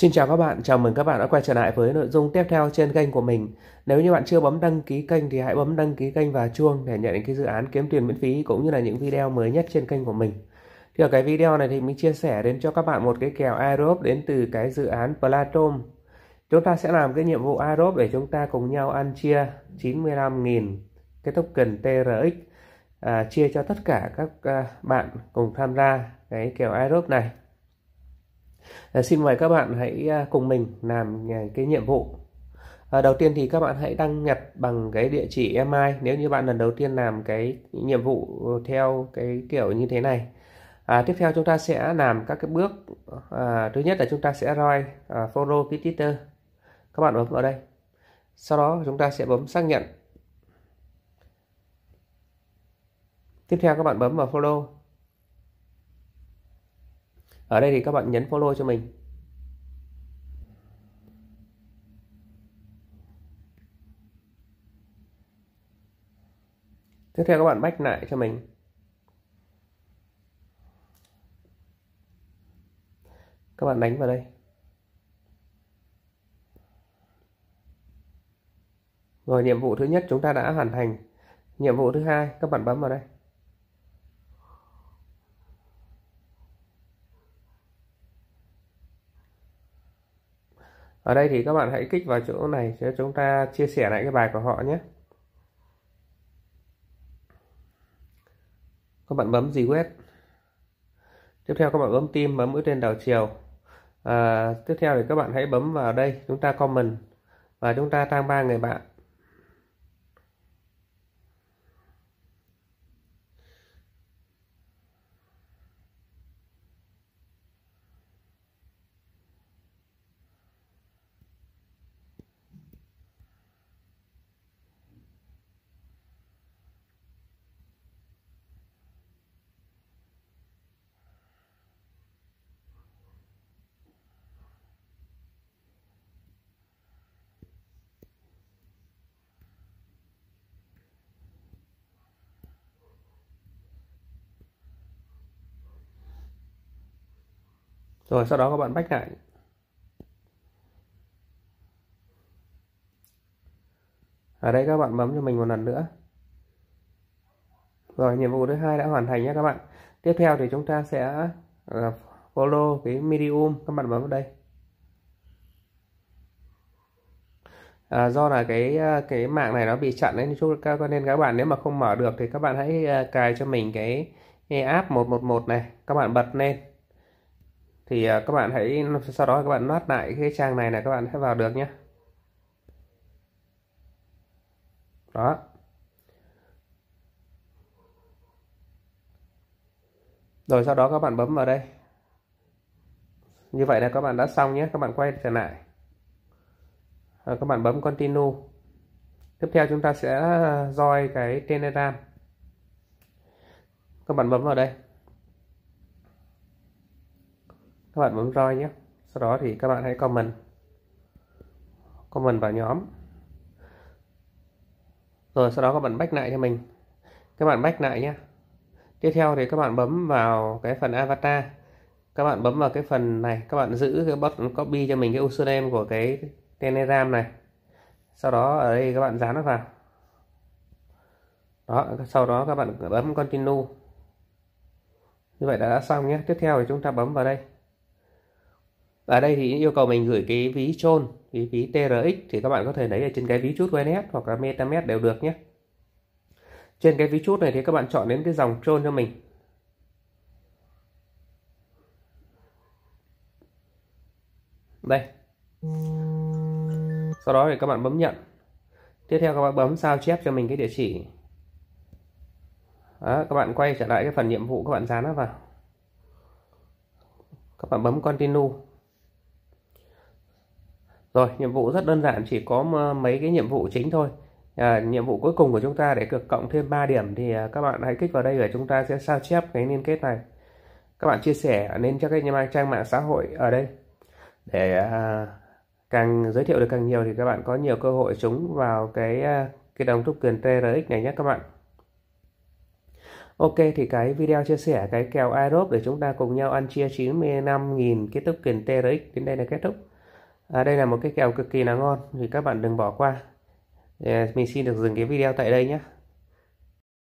Xin chào các bạn, chào mừng các bạn đã quay trở lại với nội dung tiếp theo trên kênh của mình. Nếu như bạn chưa bấm đăng ký kênh thì hãy bấm đăng ký kênh và chuông để nhận những cái dự án kiếm tiền miễn phí cũng như là những video mới nhất trên kênh của mình. Thì ở cái video này thì mình chia sẻ đến cho các bạn một cái kèo aerob đến từ cái dự án Platom. Chúng ta sẽ làm cái nhiệm vụ aerob để chúng ta cùng nhau ăn chia 95.000 cái token TRX à, chia cho tất cả các à, bạn cùng tham gia cái kèo aerob này. Ờ, xin mời các bạn hãy à, cùng mình làm à, cái nhiệm vụ ờ, đầu tiên thì các bạn hãy đăng nhập bằng cái địa chỉ email nếu như bạn lần đầu tiên làm cái nhiệm vụ theo cái kiểu như thế này à, tiếp theo chúng ta sẽ làm các cái bước à, thứ nhất là chúng ta sẽ roi à, follow cái twitter các bạn bấm vào đây sau đó chúng ta sẽ bấm xác nhận tiếp theo các bạn bấm vào follow ở đây thì các bạn nhấn follow cho mình tiếp theo các bạn bách lại cho mình các bạn đánh vào đây rồi nhiệm vụ thứ nhất chúng ta đã hoàn thành nhiệm vụ thứ hai các bạn bấm vào đây ở đây thì các bạn hãy kích vào chỗ này cho chúng ta chia sẻ lại cái bài của họ nhé các bạn bấm gì web. tiếp theo các bạn bấm tim bấm mũi tên đầu chiều à, tiếp theo thì các bạn hãy bấm vào đây chúng ta comment và chúng ta tăng ba người bạn rồi sau đó các bạn bách lại ở đây các bạn bấm cho mình một lần nữa rồi nhiệm vụ thứ hai đã hoàn thành nhé các bạn tiếp theo thì chúng ta sẽ ờ, follow cái medium các bạn bấm vào đây à, do là cái ờ, cái mạng này nó bị chặn đấy chút các nên các bạn nếu mà không mở được thì các bạn hãy ờ, cài cho mình cái app 111 này các bạn bật lên thì à, các bạn hãy sau đó các bạn nát lại cái trang này là các bạn hãy vào được nhé đó rồi sau đó các bạn bấm vào đây như vậy là các bạn đã xong nhé các bạn quay trở lại rồi à, các bạn bấm continue tiếp theo chúng ta sẽ roi à, cái telegram các bạn bấm vào đây các bạn bấm join nhé sau đó thì các bạn hãy comment comment vào nhóm rồi sau đó các bạn back lại cho mình các bạn back lại nhé tiếp theo thì các bạn bấm vào cái phần avatar các bạn bấm vào cái phần này các bạn giữ cái button copy cho mình cái username của cái telegram này sau đó ở đây các bạn dán nó vào đó sau đó các bạn bấm continue như vậy đã xong nhé tiếp theo thì chúng ta bấm vào đây ở đây thì yêu cầu mình gửi cái ví chôn ví ví TRX thì các bạn có thể lấy ở trên cái ví chút Webnet hoặc là MetaMask đều được nhé trên cái ví chút này thì các bạn chọn đến cái dòng chôn cho mình đây sau đó thì các bạn bấm nhận tiếp theo các bạn bấm sao chép cho mình cái địa chỉ đó, các bạn quay trở lại cái phần nhiệm vụ các bạn dán nó vào các bạn bấm continue rồi, nhiệm vụ rất đơn giản, chỉ có mấy cái nhiệm vụ chính thôi. À, nhiệm vụ cuối cùng của chúng ta để cực cộng thêm 3 điểm thì à, các bạn hãy kích vào đây để chúng ta sẽ sao chép cái liên kết này. Các bạn chia sẻ lên cho các nhà trang mạng xã hội ở đây để à, càng giới thiệu được càng nhiều thì các bạn có nhiều cơ hội trúng vào cái à, cái đồng token TRX này nhé các bạn. Ok thì cái video chia sẻ cái kèo Aerobe để chúng ta cùng nhau ăn chia 95.000 cái token TRX đến đây là kết thúc à, đây là một cái kèo cực kỳ là ngon thì các bạn đừng bỏ qua à, mình xin được dừng cái video tại đây nhé